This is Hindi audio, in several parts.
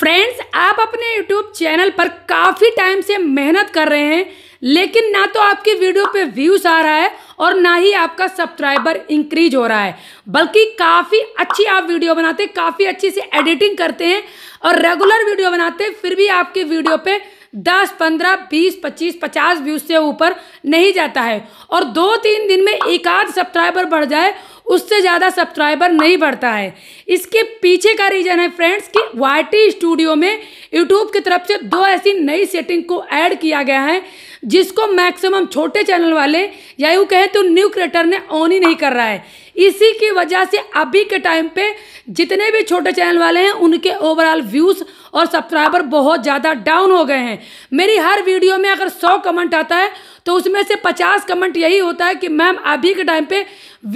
फ्रेंड्स आप अपने यूट्यूब चैनल पर काफ़ी टाइम से मेहनत कर रहे हैं लेकिन ना तो आपकी वीडियो पे व्यूज़ आ रहा है और ना ही आपका सब्सक्राइबर इंक्रीज हो रहा है बल्कि काफ़ी अच्छी आप वीडियो बनाते हैं काफ़ी अच्छी से एडिटिंग करते हैं और रेगुलर वीडियो बनाते हैं फिर भी आपकी वीडियो पे दस पंद्रह बीस पच्चीस पचास व्यूज से ऊपर नहीं जाता है और दो तीन दिन में एक आध सब्सक्राइबर बढ़ जाए उससे ज़्यादा सब्सक्राइबर नहीं बढ़ता है इसके पीछे का रीज़न है फ्रेंड्स कि वाई स्टूडियो में यूट्यूब की तरफ से दो ऐसी नई सेटिंग को ऐड किया गया है जिसको मैक्सिमम छोटे चैनल वाले या यूँ कहें तो न्यू क्रिएटर ने ऑन ही नहीं कर रहा है इसी की वजह से अभी के टाइम पे जितने भी छोटे चैनल वाले हैं उनके ओवरऑल व्यूज़ और सब्सक्राइबर बहुत ज़्यादा डाउन हो गए हैं मेरी हर वीडियो में अगर सौ कमेंट आता है तो उसमें से पचास कमेंट यही होता है कि मैम अभी के टाइम पे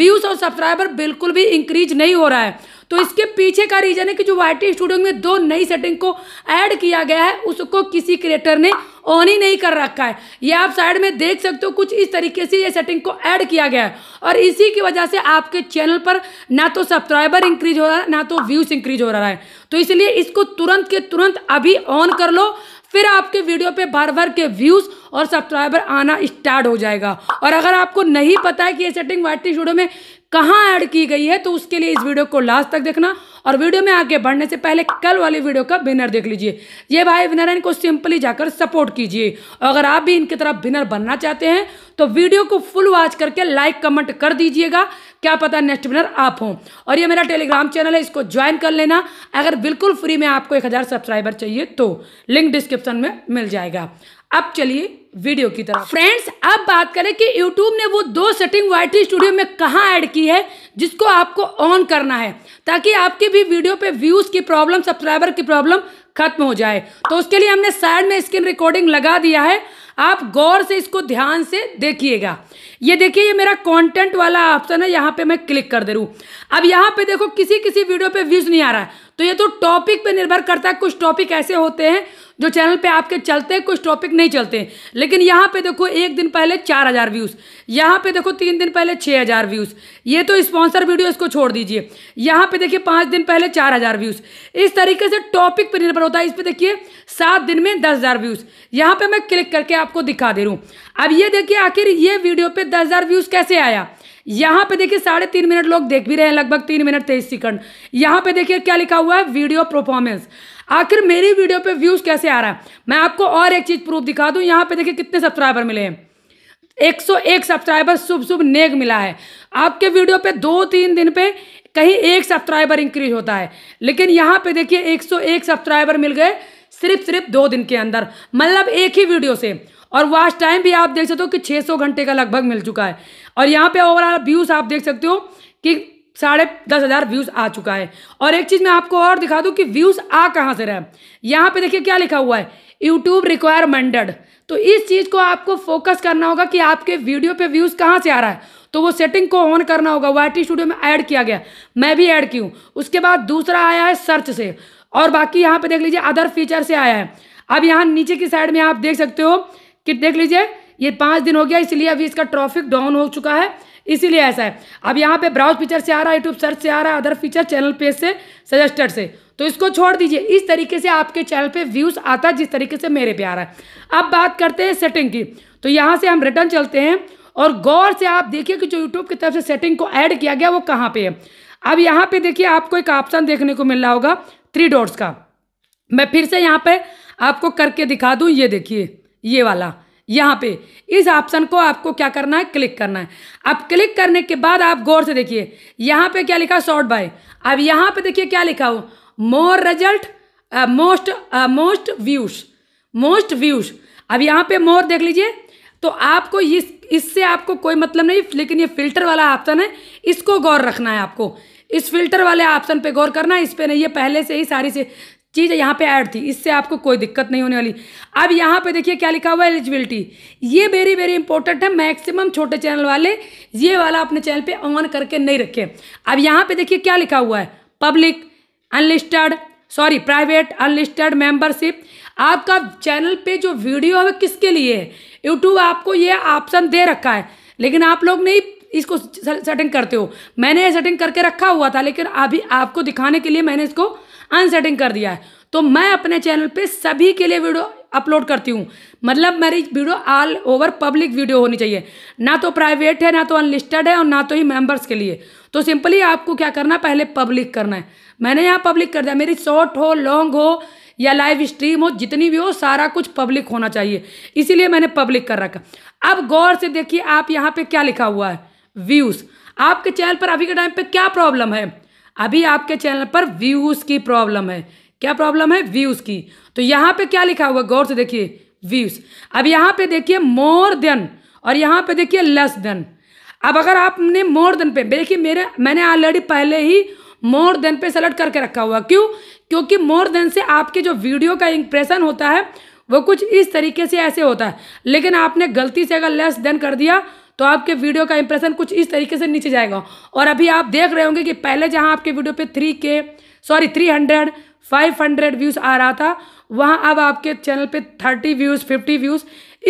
व्यूज़ और सब्सक्राइबर बिल्कुल भी इंक्रीज नहीं हो रहा है तो इसके पीछे का रीजन है कि जो वाई स्टूडियो में दो नई सेटिंग को ऐड किया गया है उसको किसी क्रिएटर ने ऑन ही नहीं कर रखा है ये आप साइड में देख सकते हो कुछ इस तरीके से ये सेटिंग को ऐड किया गया है और इसी की वजह से आपके चैनल पर ना तो सब्सक्राइबर इंक्रीज हो रहा है ना तो व्यूज इंक्रीज हो रहा है तो इसलिए इसको तुरंत के तुरंत अभी ऑन कर लो फिर आपके वीडियो पे बार बार के व्यूज़ और सब्सक्राइबर आना स्टार्ट हो जाएगा और अगर आपको नहीं पता है कि ये सेटिंग वाइटी स्टूडियो में कहाँ ऐड की गई है तो उसके लिए इस वीडियो को लास्ट तक देखना और वीडियो में आगे बढ़ने से पहले कल वाली वीडियो का विनर देख लीजिए ये भाई विनर है इनको सिंपली जाकर सपोर्ट कीजिए अगर आप भी इनकी तरफ विनर बनना चाहते हैं तो वीडियो को फुल वॉच करके लाइक कमेंट कर दीजिएगा क्या पता नेक्स्ट विनर आप हो और ये मेरा टेलीग्राम चैनल है इसको ज्वाइन कर लेना अगर बिल्कुल फ्री में आपको एक हज़ार सब्सक्राइबर चाहिए तो लिंक डिस्क्रिप्शन में मिल जाएगा अब चलिए वीडियो की तरफ फ्रेंड्स अब बात करें कि YouTube ने वो दो सेटिंग वाई स्टूडियो में कहाँ ऐड की है जिसको आपको ऑन करना है ताकि आपके भी वीडियो पे व्यूज़ की प्रॉब्लम सब्सक्राइबर की प्रॉब्लम खत्म हो जाए तो उसके लिए हमने साइड में स्क्रीन रिकॉर्डिंग लगा दिया है आप गौर से इसको ध्यान से देखिएगा ये देखिए ये मेरा कंटेंट वाला ऑप्शन है यहाँ पे मैं क्लिक कर दे रू अब यहाँ पे देखो किसी किसी वीडियो पे व्यूज नहीं आ रहा है तो ये तो टॉपिक पे निर्भर करता है कुछ टॉपिक ऐसे होते हैं जो चैनल पे आपके चलते हैं कुछ टॉपिक नहीं चलते लेकिन यहाँ पे देखो एक दिन पहले चार हज़ार व्यूज़ यहाँ पे देखो तीन दिन पहले छः हज़ार व्यूज़ ये तो स्पॉन्सर वीडियो इसको छोड़ दीजिए यहाँ पे देखिए पाँच दिन पहले चार हज़ार व्यूज़ इस तरीके से टॉपिक पर निर्भर होता है इस पर देखिए सात दिन में दस हज़ार व्यूज़ यहाँ पे मैं क्लिक करके आपको दिखा दे रहा अब ये देखिए आखिर ये वीडियो पे दस हज़ार व्यूज़ कैसे आया यहाँ पे देखिए साढ़े तीन मिनट लोग देख भी रहे हैं लगभग तीन मिनट तेईस सेकंड यहाँ पे देखिए क्या लिखा हुआ है वीडियो परफॉर्मेंस आखिर मेरी वीडियो पे व्यूज़ कैसे आ रहा है मैं आपको और एक चीज़ प्रूफ दिखा दूँ यहाँ पे देखिए कितने सब्सक्राइबर मिले हैं 101 सब्सक्राइबर शुभ शुभ नेक मिला है आपके वीडियो पे दो तीन दिन पे कहीं एक सब्सक्राइबर इंक्रीज होता है लेकिन यहाँ पे देखिए 101 सब्सक्राइबर मिल गए सिर्फ सिर्फ दो दिन के अंदर मतलब एक ही वीडियो से और वास्ट टाइम भी आप देख सकते हो कि 600 घंटे का लगभग मिल चुका है और यहाँ पे ओवरऑल व्यूज़ आप देख सकते हो कि साढ़े दस हज़ार व्यूज़ आ चुका है और एक चीज़ मैं आपको और दिखा दूँ कि व्यूज़ आ कहाँ से रहा है यहाँ पे देखिए क्या लिखा हुआ है यूट्यूब रिक्वायरमेंटेड तो इस चीज़ को आपको फोकस करना होगा कि आपके वीडियो पे व्यूज़ कहाँ से आ रहा है तो वो सेटिंग को ऑन करना होगा वाई स्टूडियो में ऐड किया गया मैं भी ऐड की हूँ उसके बाद दूसरा आया है सर्च से और बाकी यहाँ पे देख लीजिए अदर फीचर से आया है अब यहाँ नीचे की साइड में आप देख सकते हो कि देख लीजिए ये पाँच दिन हो गया इसलिए अभी इसका ट्रॉफिक डाउन हो चुका है इसीलिए ऐसा है अब यहाँ पे ब्राउज फीचर से आ रहा है यूट्यूब सर्च से आ रहा है अदर फीचर चैनल पेज से सजेस्टेड से तो इसको छोड़ दीजिए इस तरीके से आपके चैनल पे व्यूज़ आता है जिस तरीके से मेरे पे आ रहा है अब बात करते हैं सेटिंग की तो यहाँ से हम रिटर्न चलते हैं और गौर से आप देखिए कि जो यूट्यूब की तरफ से सेटिंग को ऐड किया गया वो कहाँ पे है अब यहाँ पे देखिए आपको एक ऑप्शन देखने को मिल रहा होगा थ्री डॉट्स का मैं फिर से यहाँ पे आपको करके दिखा दूँ ये देखिए ये वाला यहाँ पे इस ऑप्शन को आपको क्या करना है क्लिक करना है अब क्लिक करने के बाद आप गौर से देखिए यहाँ पे क्या लिखा शॉर्ट बाय अब यहाँ पे देखिए क्या लिखा हो more result most most views most views अब यहाँ पे मोर देख लीजिए तो आपको इस इससे आपको कोई मतलब नहीं लेकिन ये फिल्टर वाला ऑप्शन है इसको गौर रखना है आपको इस फिल्टर वाले ऑप्शन पे गौर करना है इस पर नहीं ये पहले से ही सारी चीज़ें चीज़ यहाँ पे ऐड थी इससे आपको कोई दिक्कत नहीं होने वाली अब यहाँ पे देखिए क्या लिखा हुआ है एलिजिबिलिटी ये वेरी वेरी इंपॉर्टेंट है मैक्सिमम छोटे चैनल वाले ये वाला अपने चैनल पर ऑन करके नहीं रखे अब यहाँ पे देखिए क्या लिखा हुआ है public unlisted sorry private unlisted membership आपका चैनल पे जो वीडियो है किसके लिए है यूट्यूब आपको ये ऑप्शन दे रखा है लेकिन आप लोग नहीं इसको सेटिंग करते हो मैंने ये सेटिंग करके रखा हुआ था लेकिन अभी आपको दिखाने के लिए मैंने इसको अनसेटिंग कर दिया है तो मैं अपने चैनल पे सभी के लिए वीडियो अपलोड करती हूँ मतलब मेरी video all over public video होनी चाहिए ना तो प्राइवेट है ना तो अनलिस्टेड है और ना तो ही मेंबर्स के लिए तो सिंपली आपको क्या करना पहले पब्लिक करना है मैंने यहाँ पब्लिक कर दिया मेरी शॉर्ट हो लॉन्ग हो या लाइव स्ट्रीम हो जितनी भी हो सारा कुछ पब्लिक होना चाहिए इसीलिए मैंने पब्लिक कर रखा अब गौर से देखिए आप यहाँ पे क्या लिखा हुआ है व्यूज़ आपके चैनल पर अभी के टाइम पे क्या प्रॉब्लम है अभी आपके चैनल पर व्यूज़ की प्रॉब्लम है क्या प्रॉब्लम है व्यूज़ की तो यहाँ पे क्या लिखा हुआ गौर से देखिए व्यूज़ अब यहाँ पे देखिए मोर देन और यहाँ पे देखिए लेस देन अब अगर आपने मोर देन पे देखिए मेरे मैंने ऑलरेडी पहले ही मोर देन पे सेलेक्ट करके रखा हुआ क्यों क्योंकि मोर देन से आपके जो वीडियो का इंप्रेशन होता है वो कुछ इस तरीके से ऐसे होता है लेकिन आपने गलती से अगर लेस देन कर दिया तो आपके वीडियो का इंप्रेशन कुछ इस तरीके से नीचे जाएगा और अभी आप देख रहे होंगे कि पहले जहां आपके वीडियो पे three K sorry three hundred five hundred views आ रहा था वहां अब आपके चैनल पे थर्टी व्यूज़ फिफ्टी व्यूज़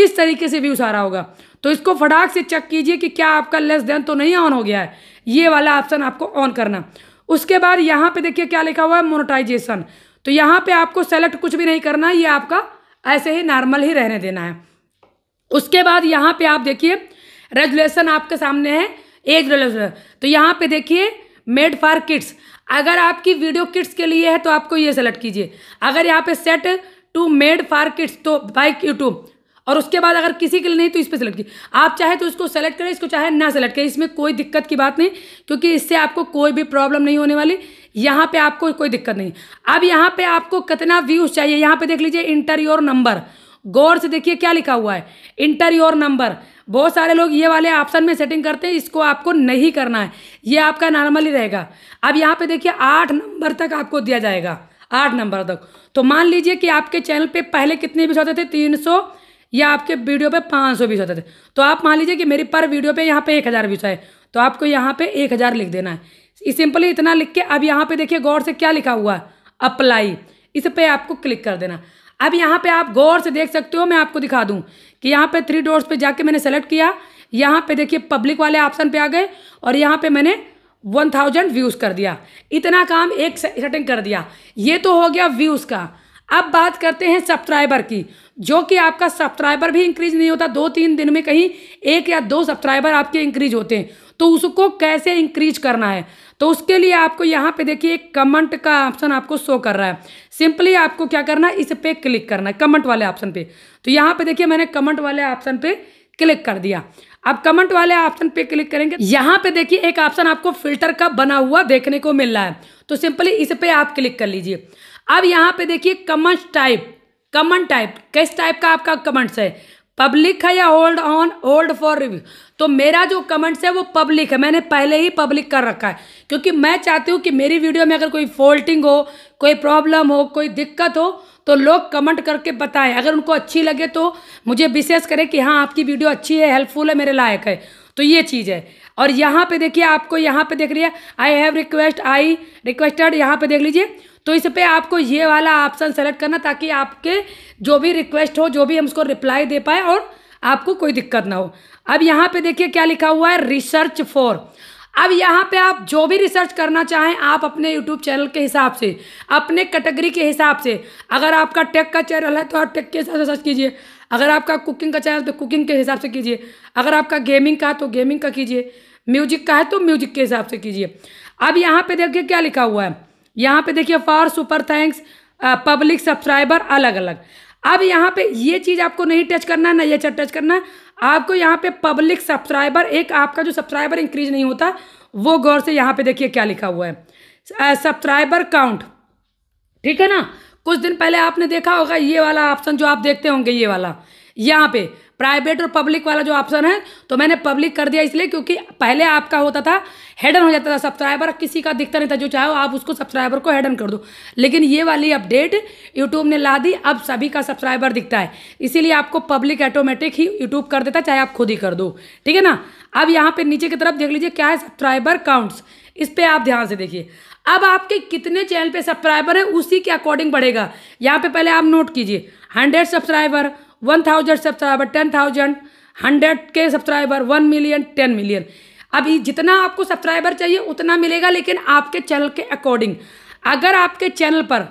इस तरीके से व्यूज़ आ रहा होगा तो इसको फटाक से चेक कीजिए कि क्या आपका लेस देन तो नहीं ऑन हो गया है ये वाला ऑप्शन आपको ऑन करना उसके बाद यहाँ पे देखिए क्या लिखा हुआ है मोनोटाइजेशन तो यहाँ पे आपको सेलेक्ट कुछ भी नहीं करना है ये आपका ऐसे ही नॉर्मल ही रहने देना है उसके बाद यहाँ पे आप देखिए रेजुलेशन आपके सामने है एज रेजुलेशन तो यहाँ पे देखिए मेड फॉर किड्स अगर आपकी वीडियो किड्स के लिए है तो आपको ये सेलेक्ट कीजिए अगर यहाँ पे set to made for kids तो बाइक यूट्यूब और उसके बाद अगर किसी के लिए नहीं तो इस पर सेलेक्ट की आप चाहे तो इसको सेलेक्ट करें इसको चाहे ना सेलेक्ट करें इसमें कोई दिक्कत की बात नहीं क्योंकि इससे आपको कोई भी प्रॉब्लम नहीं होने वाली यहाँ पे आपको कोई दिक्कत नहीं अब यहाँ पे आपको कितना व्यूज़ चाहिए यहाँ पे देख लीजिए योर नंबर गौर से देखिए क्या लिखा हुआ है योर नंबर बहुत सारे लोग ये वाले ऑप्शन में सेटिंग करते हैं इसको आपको नहीं करना है ये आपका नॉर्मल ही रहेगा अब यहाँ पे देखिए आठ नंबर तक आपको दिया जाएगा आठ नंबर तक तो मान लीजिए कि आपके चैनल पे पहले कितने भी होते थे तीन सौ या आपके वीडियो पे पाँच सौ व्यूज आते थे तो आप मान लीजिए कि मेरी पर वीडियो पे यहाँ पे एक हज़ार व्यूज आए तो आपको यहाँ पे एक हज़ार लिख देना है सिंपली इतना लिख के अब यहाँ पे देखिए गौर से क्या लिखा हुआ है अप्लाई इस पर आपको क्लिक कर देना अब यहाँ पे आप गौर से देख सकते हो मैं आपको दिखा दूँ कि यहाँ पे थ्री डोर्स पे जाके मैंने सेलेक्ट किया यहाँ पे देखिए पब्लिक वाले ऑप्शन पे आ गए और यहाँ पे मैंने वन थाउजेंड व्यूज़ कर दिया इतना काम एक सेटिंग कर दिया ये तो हो गया व्यूज़ का अब बात करते हैं सब्सक्राइबर की जो कि आपका सब्सक्राइबर भी इंक्रीज नहीं होता दो तीन दिन में कहीं एक या दो सब्सक्राइबर आपके इंक्रीज होते हैं तो उसको कैसे इंक्रीज करना है तो उसके लिए आपको यहाँ पे देखिए एक कमेंट का ऑप्शन आपको शो कर रहा है सिंपली आपको क्या करना है इस पर क्लिक करना है कमेंट वाले ऑप्शन पे तो यहाँ पे देखिए मैंने कमेंट वाले ऑप्शन पे क्लिक कर दिया अब कमेंट वाले ऑप्शन पे क्लिक करेंगे यहाँ पे देखिए एक ऑप्शन आपको फिल्टर का बना हुआ देखने को मिल रहा है तो सिंपली इस पर आप क्लिक कर लीजिए अब यहाँ पे देखिए कमेंट टाइप कमेंट टाइप किस टाइप का आपका कमेंट्स है पब्लिक है या hold on hold for review तो मेरा जो कमेंट्स है वो पब्लिक है मैंने पहले ही पब्लिक कर रखा है क्योंकि मैं चाहती हूँ कि मेरी वीडियो में अगर कोई फॉल्टिंग हो कोई प्रॉब्लम हो कोई दिक्कत हो तो लोग कमेंट करके बताएं अगर उनको अच्छी लगे तो मुझे विशेष करें कि हाँ आपकी वीडियो अच्छी है हेल्पफुल है मेरे लायक है तो ये चीज़ है और यहाँ पे देखिए आपको यहाँ पे देख लिया I have request I requested यहाँ पे देख लीजिए तो इस पर आपको ये वाला ऑप्शन सेलेक्ट करना ताकि आपके जो भी रिक्वेस्ट हो जो भी हम उसको रिप्लाई दे पाए और आपको कोई दिक्कत ना हो अब यहाँ पे देखिए क्या लिखा हुआ है रिसर्च फॉर अब यहाँ पे आप जो भी रिसर्च करना चाहें आप अपने यूट्यूब चैनल के हिसाब से अपने कैटेगरी के हिसाब से अगर आपका टेक का चैनल है तो आप टेक के हिसाब से सर्च कीजिए अगर आपका कुकिंग का चैनल तो कुकिंग के हिसाब से कीजिए अगर आपका गेमिंग का है तो गेमिंग का कीजिए म्यूजिक का है तो म्यूजिक के हिसाब से कीजिए अब यहाँ पे देखिए क्या लिखा हुआ है यहाँ पे देखिए for super thanks public subscriber अलग अलग अब यहाँ पे ये चीज़ आपको नहीं टच करना है ना ये टच करना है आपको यहाँ पे पब्लिक सब्सक्राइबर एक आपका जो सब्सक्राइबर इंक्रीज नहीं होता वो गौर से यहाँ पे देखिए क्या लिखा हुआ है सब्सक्राइबर uh, काउंट ठीक है ना कुछ दिन पहले आपने देखा होगा ये वाला ऑप्शन जो आप देखते होंगे ये वाला यहाँ पे प्राइवेट और पब्लिक वाला जो ऑप्शन है तो मैंने पब्लिक कर दिया इसलिए क्योंकि पहले आपका होता था हेडन हो जाता था सब्सक्राइबर किसी का दिखता नहीं था जो चाहे आप उसको सब्सक्राइबर को हेडन कर दो लेकिन ये वाली अपडेट यूट्यूब ने ला दी अब सभी का सब्सक्राइबर दिखता है इसीलिए आपको पब्लिक ऑटोमेटिक ही यूट्यूब कर देता चाहे आप खुद ही कर दो ठीक है ना अब यहाँ पर नीचे की तरफ देख लीजिए क्या है सब्सक्राइबर काउंट्स इस पर आप ध्यान से देखिए अब आपके कितने चैनल पे सब्सक्राइबर है उसी के अकॉर्डिंग बढ़ेगा यहाँ पे पहले आप नोट कीजिए hundred subscriber one thousand subscriber ten thousand hundred K subscriber one million ten million अभी जितना आपको सब्सक्राइबर चाहिए उतना मिलेगा लेकिन आपके चैनल के अकॉर्डिंग अगर आपके चैनल पर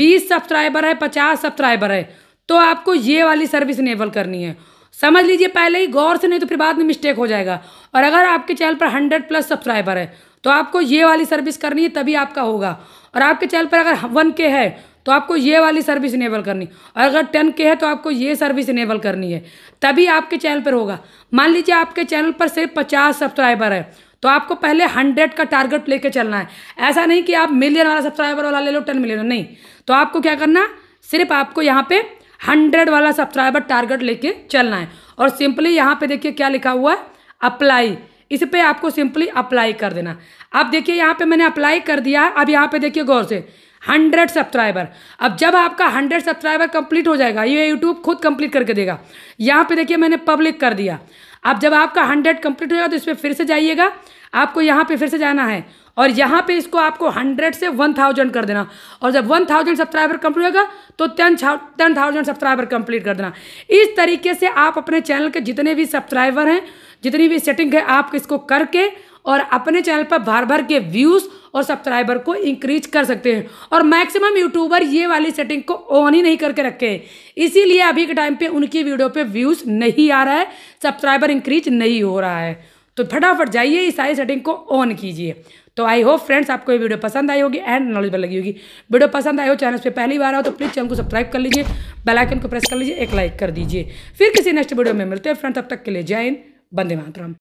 बीस सब्सक्राइबर है पचास सब्सक्राइबर है तो आपको ये वाली सर्विस इनेबल करनी है समझ लीजिए पहले ही गौर से नहीं तो फिर बाद में मिस्टेक हो जाएगा और अगर आपके चैनल पर हंड्रेड प्लस सब्सक्राइबर है तो आपको ये वाली सर्विस करनी है तभी आपका होगा और आपके चैनल पर अगर वन के है तो आपको ये वाली सर्विस इनेबल करनी और अगर टेन के है तो आपको ये सर्विस इनेबल करनी है तभी आपके चैनल पर होगा मान लीजिए आपके चैनल पर सिर्फ पचास सब्सक्राइबर है तो आपको पहले हंड्रेड का टारगेट लेके चलना है ऐसा नहीं कि आप मिलियन वाला सब्सक्राइबर वाला ले लो टेन मिलियन नहीं तो आपको क्या करना सिर्फ आपको यहाँ पे हंड्रेड वाला सब्सक्राइबर टारगेट लेके चलना है और सिंपली यहाँ पे देखिए क्या लिखा हुआ है अप्लाई इस पर आपको सिंपली अप्लाई कर देना आप देखिए यहाँ पे मैंने अप्लाई कर दिया अब यहाँ पे देखिए गौर से हंड्रेड सब्सक्राइबर अब जब आपका हंड्रेड सब्सक्राइबर कंप्लीट हो जाएगा ये यूट्यूब खुद कंप्लीट करके देगा यहाँ पे देखिए मैंने पब्लिक कर दिया अब जब आपका हंड्रेड कंप्लीट हो जाएगा तो इस पर फिर से जाइएगा आपको यहाँ पे फिर से जाना है और यहाँ पे इसको आपको हंड्रेड से वन थाउजेंड कर देना और जब वन थाउजेंड सब्सक्राइबर कंप्लीट होगा तो ten ten thousand subscriber complete कर देना इस तरीके से आप अपने चैनल के जितने भी सब्सक्राइबर हैं जितनी भी सेटिंग है आप इसको करके और अपने चैनल पर बार बार के व्यूज़ और सब्सक्राइबर को इंक्रीज कर सकते हैं और मैक्सिमम यूट्यूबर ये वाली सेटिंग को ऑन ही नहीं करके रखे हैं इसीलिए अभी के टाइम पे उनकी वीडियो पे व्यूज़ नहीं आ रहा है सब्सक्राइबर इंक्रीज नहीं हो रहा है तो फटाफट जाइए इस सारी सेटिंग को ऑन कीजिए तो आई होप फ्रेंड्स आपको ये वीडियो पसंद आई होगी एंड नॉलेजेबल लगी होगी वीडियो पसंद आई हो चैनल पे पहली बार आओ तो प्लीज़ चैनल को सब्सक्राइब कर लीजिए बेल आइकन को प्रेस कर लीजिए एक लाइक कर दीजिए फिर किसी नेक्स्ट वीडियो में मिलते हैं फ्रेंड्स अब तक के लिए जय हिंद बंदे मातरम